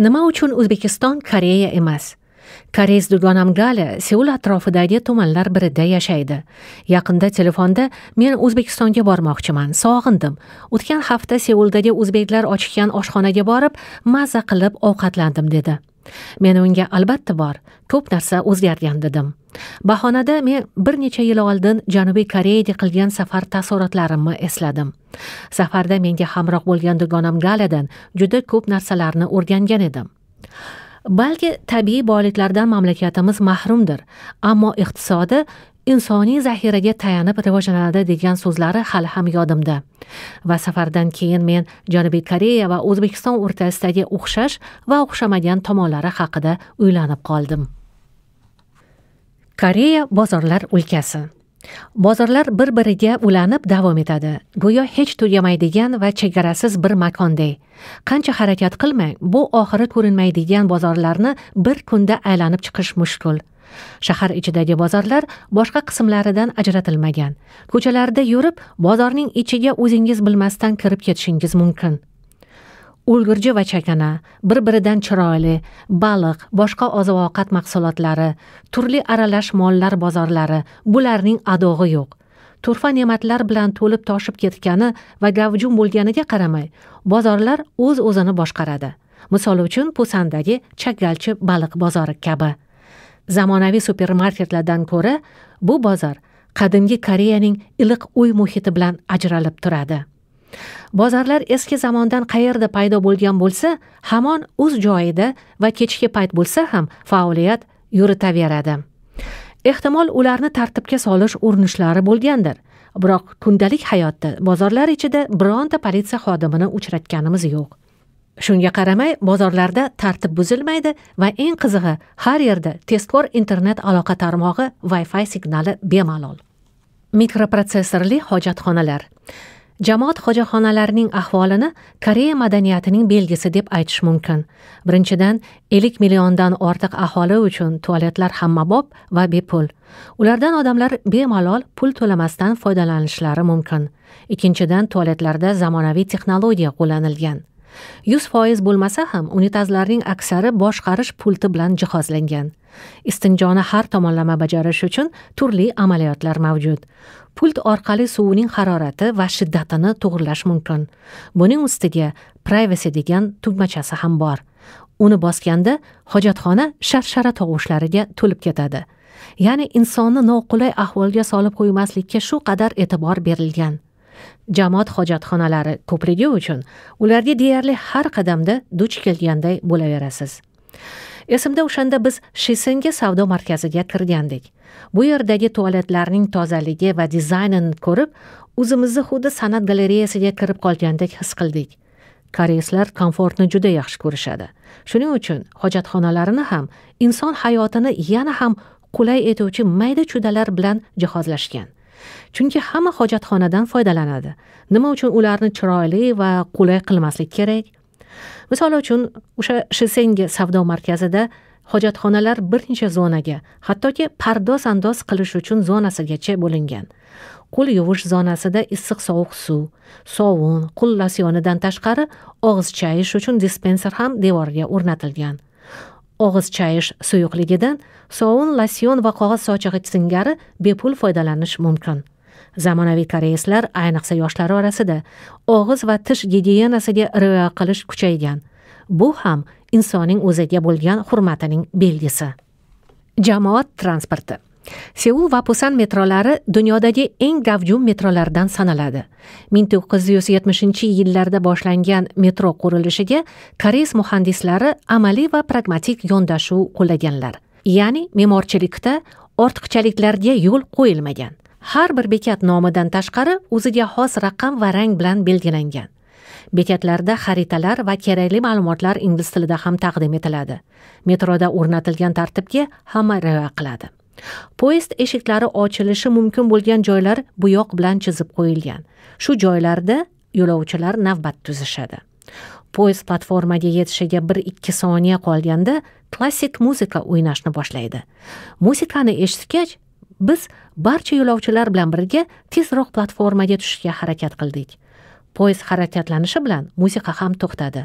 nima uchun o'zbekiston koreya emas koreys dugonam gala seul atrofidagi tumanlar birida yashaydi yaqinda telefonda men o'zbekistonga bormoqchiman sog'indim o'tgan hafta seuldagi o'zbeklar ochgan oshxonaga borib maza qilib ovqatlandim dedi men unga albatta bor ko'p narsa o'zgargan dedim bahonada men bir necha yil oldin janubiy koreyaga qilgan safar taassurotlarimni esladim safarda menga hamroh bo'lgan dugonam galadan juda ko'p narsalarni o'rgangan edim balki tabiiy boyliklardan mamlakatimiz mahrumdir ammo iqtisodi insoniy zaxiraga tayanib rivojlanadi degan so'zlari hali ham yodimda va safardan keyin men janubiy koreya va o'zbekiston o'rtasidagi o'xshash va o'xshamagan tomonlari haqida o'ylanib qoldim koreya bozorlar o'lkasi bozorlar bir biriga ulanib davom etadi go'yo hech tugamaydigan va chegarasiz bir makonday qancha harakat qilmang bu oxiri ko'rinmaydigan bozorlarni bir kunda aylanib chiqish mushkul shahar ichidagi bozorlar boshqa qismlaridan ajratilmagan ko'chalarda yurib bozorning ichiga o'zingiz bilmasdan kirib ketishingiz mumkin o'lgurji va chakana bir biridan chiroyli baliq boshqa oziq ovqat mahsulotlari turli aralash mollar bozorlari bularning adog'i yo'q turfa ne'matlar bilan to'lib toshib ketgani va gavjum bo'lganiga qaramay bozorlar o'z o'zini boshqaradi misol uchun pusandagi chakgalchi baliq bozori kabi zamonaviy supermarketlardan ko'ra bu bozor qadimgi koreyaning iliq uy muhiti bilan ajralib turadi bozorlar eski zamondan qayerda paydo bo'lgan bo'lsa hamon o'z joyida va kechki payt bo'lsa ham faoliyat yuritaveradi ehtimol ularni tartibga solish urinishlari bo'lgandir biroq kundalik hayotda bozorlar ichida bironta politsiya xodimini uchratganimiz yo'q shunga qaramay bozorlarda tartib buzilmaydi va eng qizig'i har yerda tezkor internet aloqa tarmog'i wi fi signali bemalol mikroprotsessorli hojatxonalar jamoat hojaxonalarining ahvolini koreya madaniyatining belgisi deb aytish mumkin birinchidan ellik milliondan ortiq aholi uchun tualetlar hammabob va bepul ulardan odamlar bemalol pul to'lamasdan foydalanishlari mumkin ikkinchidan tualetlarda zamonaviy texnologiya qo'llanilgan yuz foiz bo'lmasa ham unitazlarning aksari boshqarish pulti bilan jihozlangan istinjoni har tomonlama bajarish uchun turli amaliyotlar mavjud pult orqali suvining harorati va shiddatini to'g'irlash mumkin buning ustiga privacy degan tugmachasi ham bor uni bosganda hojatxona sharshara tovushlariga to'lib ketadi ya'ni insonni noqulay ahvolga solib qo'ymaslikka shu qadar e'tibor berilgan jamoat hojatxonalari ko'pligi uchun ularga deyarli har qadamda duch kelganday bo'laverasiz esimda o'shanda biz shisenga savdo markaziga kirgandik bu yerdagi tualetlarning tozaligi va dizaynini ko'rib o'zimizni xuddi san'at galereyasiga kirib qolgandek his qildik koreyslar komfortni juda yaxshi ko'rishadi shuning uchun hojatxonalarini ham inson hayotini yana ham qulay etuvchi mayda chudalar bilan jihozlashgan chunki hamma hojatxonadan foydalanadi nima uchun ularni chiroyli va qulay qilmaslik kerak misol uchun o'sha shesengi savdo markazida hojatxonalar bir necha zonaga hattoki pardoz andoz qilish uchun zonasigacha bo'lingan qo'l yuvish zonasida issiq sovuq suv sovun qul losyonidan tashqari og'iz chayish uchun dispenser ham devorga o'rnatilgan og'iz chayish suyuqligidan sovun losyon va qog'oz sochiq singari bepul foydalanish mumkin zamonaviy koreyslar ayniqsa yoshlar orasida og'iz va tish gigiyenasiga rioya qilish kuchaygan bu ham insonning o'ziga bo'lgan hurmatining belgisi jamoat transporti seul va pusan metrolari dunyodagi eng gavjum metrolardan sanaladi 1970 yillarda boshlangan metro qurilishiga koreys muhandislari amaliy va pragmatik yondashuv qo'llaganlar ya'ni me'morchilikda ortiqchaliklarga yo'l qo'yilmagan har bir bekat nomidan tashqari o'ziga xos raqam va rang bilan belgilangan bekatlarda xaritalar va kerakli ma'lumotlar ingliz tilida ham taqdim etiladi metroda o'rnatilgan tartibga hamma rioya qiladi poyezd eshiklari ochilishi mumkin bo'lgan joylar buyoq bilan chizib qo'yilgan shu joylarda yo'lovchilar navbat tuzishadi poyezd platformaga yetishiga bir ikki soniya qolganda klassik muzika o'ynashni boshlaydi musiqani eshitgach biz barcha yo'lovchilar bilan birga tezroq platformaga tushishga harakat qildik poyezd harakatlanishi bilan musiqa ham to'xtadi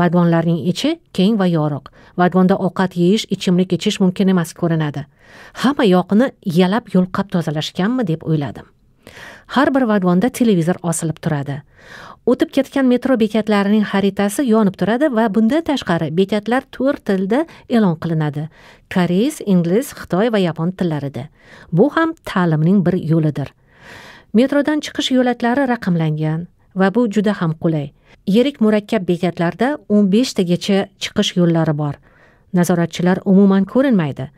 vadvonlarning ichi keng va yorug' vadvonda ovqat yeyish ichimlik ichish mumkin emas ko'rinadi hamma yoqni yalab yulqab tozalashganmi deb o'yladim har bir vagonda televizor osilib turadi o'tib ketgan metro bekatlarining xaritasi yonib turadi va bundan tashqari bekatlar to'rt tilda e'lon qilinadi koreys ingliz xitoy va yapon tillarida bu ham ta'limning bir yo'lidir metrodan chiqish yo'laklari raqamlangan va bu juda ham qulay yirik murakkab bekatlarda o'n beshtagacha chiqish yo'llari bor nazoratchilar umuman ko'rinmaydi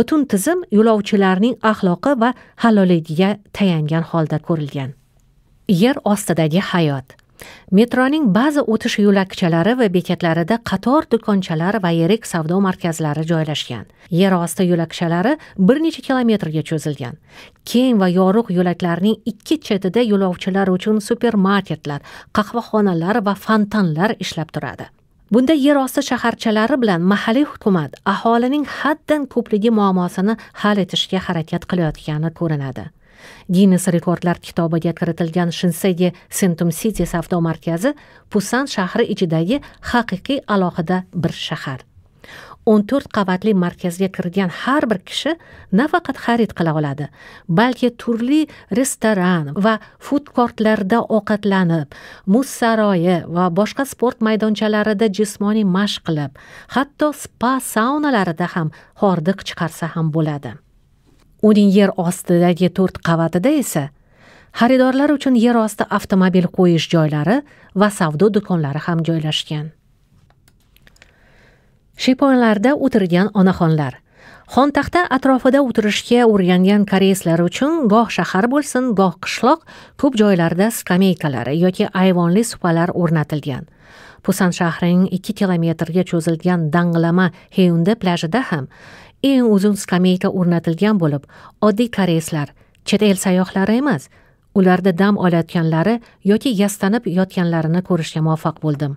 butun tizim yo'lovchilarning axloqi va halolligiga tayangan holda ko'rilgan yer ostidagi hayot metroning ba'zi o'tish yo'lakchalari va bekatlarida qator do'konchalar va yirik savdo markazlari joylashgan yer osti yo'lakchalari bir necha kilometrga cho'zilgan keng va yorug' yo'laklarning ikki chetida yo'lovchilar uchun supermarketlar qahvaxonalar va fontanlar ishlab turadi bunda yer osti shaharchalari bilan mahalliy hukumat aholining haddan ko'pligi muammosini hal etishga harakat qilayotgani ko'rinadi ginnes rekordlar kitobiga kiritilgan shinsegi sentum city savdo markazi pusan shahri ichidagi haqiqiy alohida bir shahar o'n to'rt qavatli markazga kirgan har bir kishi nafaqat xarid qila oladi balki turli restoran va fud kortlarda ovqatlanib muz saroyi va boshqa sport maydonchalarida jismoniy mashq qilib hatto spa saunalarida ham hordiq chiqarsa ham bo'ladi uning yer ostidagi to'rt qavatida esa xaridorlar uchun yer osti avtomobil qo'yish joylari va savdo do'konlari ham joylashgan shiyponlarda o'tirgan onaxonlar xontaxta atrofida o'tirishga o'rgangan koreyslar uchun goh shahar bo'lsin goh qishloq ko'p joylarda skameykalar yoki ayvonli supalar o'rnatilgan pusan shahrining ikki kilometrga cho'zilgan danglama heyunda plyajida ham eng uzun skameyka o'rnatilgan bo'lib oddiy koreyslar chet el sayyohlari emas ularda dam olayotganlari yoki yastanib yotganlarini ko'rishga muvaffaq bo'ldim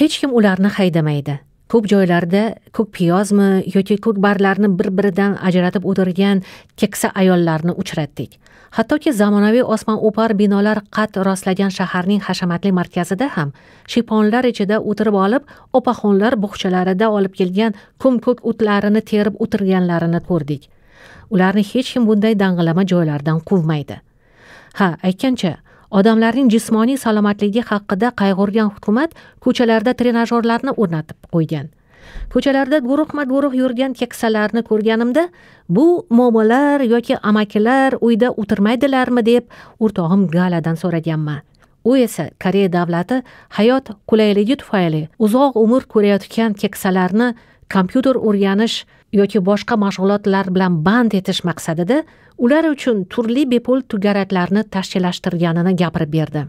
hech kim ularni haydamaydi ko'p joylarda ko'k piyozmi yoki ko'k barlarni bir biridan ajratib o'tirgan keksa ayollarni uchratdik hattoki zamonaviy osmon o'par binolar qad rostlagan shaharning hashamatli markazida ham shiyponlar ichida o'tirib olib opaxonlar bog'chalarida olib kelgan ko'm ko'k o'tlarini terib o'tirganlarini ko'rdik ularni hech kim bunday dang'ilama joylardan quvmaydi ha aytgancha odamlarning jismoniy salomatligi haqida qayg'urgan hukumat ko'chalarda trenajyorlarni o'rnatib qo'ygan ko'chalarda guruhma guruh yurgan keksalarni ko'rganimda bu momolar yoki amakilar uyda o'tirmaydilarmi deb o'rtog'im galadan so'raganman u esa koreya davlati hayot qulayligi tufayli uzoq umr ko'rayotgan keksalarni kompyuter o'rganish yoki boshqa mashg'ulotlar bilan band etish maqsadida ular uchun turli bepul to'garaklarni tashkillashtirganini gapirib berdi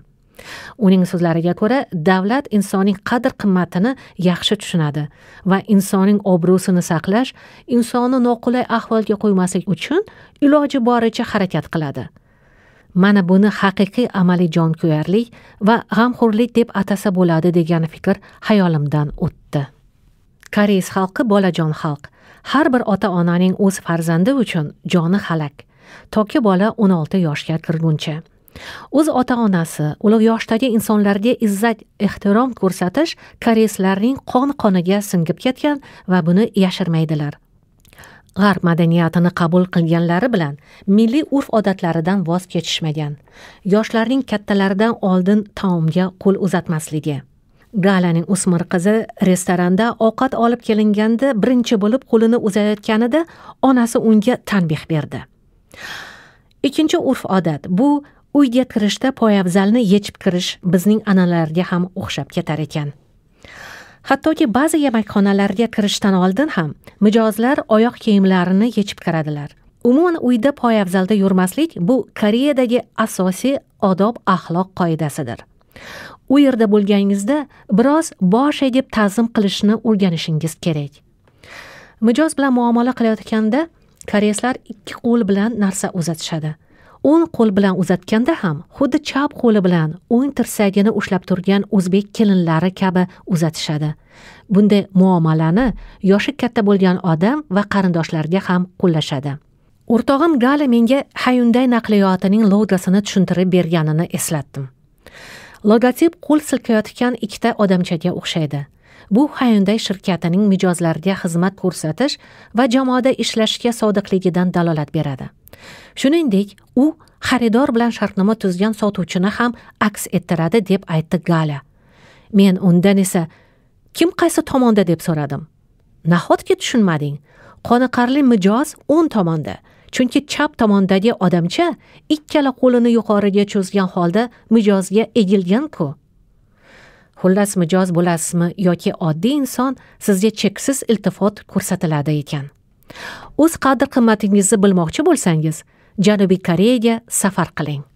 uning so'zlariga ko'ra davlat insonning qadr qimmatini yaxshi tushunadi va insonning obro'sini saqlash insonni noqulay ahvolga qo'ymaslik uchun iloji boricha harakat qiladi mana buni haqiqiy amaliy jonkuyarlik va g'amxo'rlik deb atasa bo'ladi degan fikr hayolimdan o'tdi koreys xalqi bolajon xalq har bir ota onaning o'z farzandi uchun joni halak toki bola 16 yoshga kirguncha o'z ota onasi ulug' yoshdagi insonlarga izzat ehtirom ko'rsatish koreyslarning qon qoniga singib ketgan va buni yashirmaydilar g'arb madaniyatini qabul qilganlari bilan milliy urf odatlaridan voz kechishmagan yoshlarning kattalaridan oldin taomga qo'l uzatmasligi galaning o'smir qizi restoranda ovqat olib kelinganda birinchi bo'lib qo'lini uzayotganida onasi unga tanbeh berdi ikkinchi urf odat bu uyga kirishda poyabzalni yechib kirish bizning analarga ham o'xshab ketar ekan hattoki ba'zi yemakxonalarga kirishdan oldin ham mijozlar oyoq kiyimlarini yechib kiradilar umuman uyda poyabzalda yurmaslik bu koreyadagi asosiy odob axloq qoidasidir u yerda bo'lganingizda biroz bosh egib ta'zim qilishni o'rganishingiz kerak mijoz bilan muomala qilayotganda koreyslar ikki qo'l bilan narsa uzatishadi o'ng qo'l bilan uzatganda ham xuddi chap qo'li bilan o'ng tirsagini ushlab turgan o'zbek kelinlari kabi uzatishadi bunday muomalani yoshi katta bo'lgan odam va qarindoshlarga ham qo'llashadi o'rtog'im gali menga hayunday naqliyotining loudasini tushuntirib berganini eslatdim logotip qo'l silkayotgan ikkita odamchaga o'xshaydi bu hyundai shirkatining mijozlarga xizmat ko'rsatish va jamoada ishlashga sodiqligidan dalolat beradi shuningdek u xaridor bilan shartnoma tuzgan sotuvchini ham aks ettiradi deb aytdi gala men undan esa kim qaysi tomonda deb so'radim nahotki tushunmading qoniqarli mijoz o'ng tomonda chunki chap tomondagi odamcha ikkala qo'lini yuqoriga cho'zgan holda mijozga egilgan xullas mijoz bo'lasizmi yoki oddiy inson sizga cheksiz iltifot ko'rsatiladi ekan o'z qadr qimmatingizni bilmoqchi bo'lsangiz janubiy koreyaga safar qiling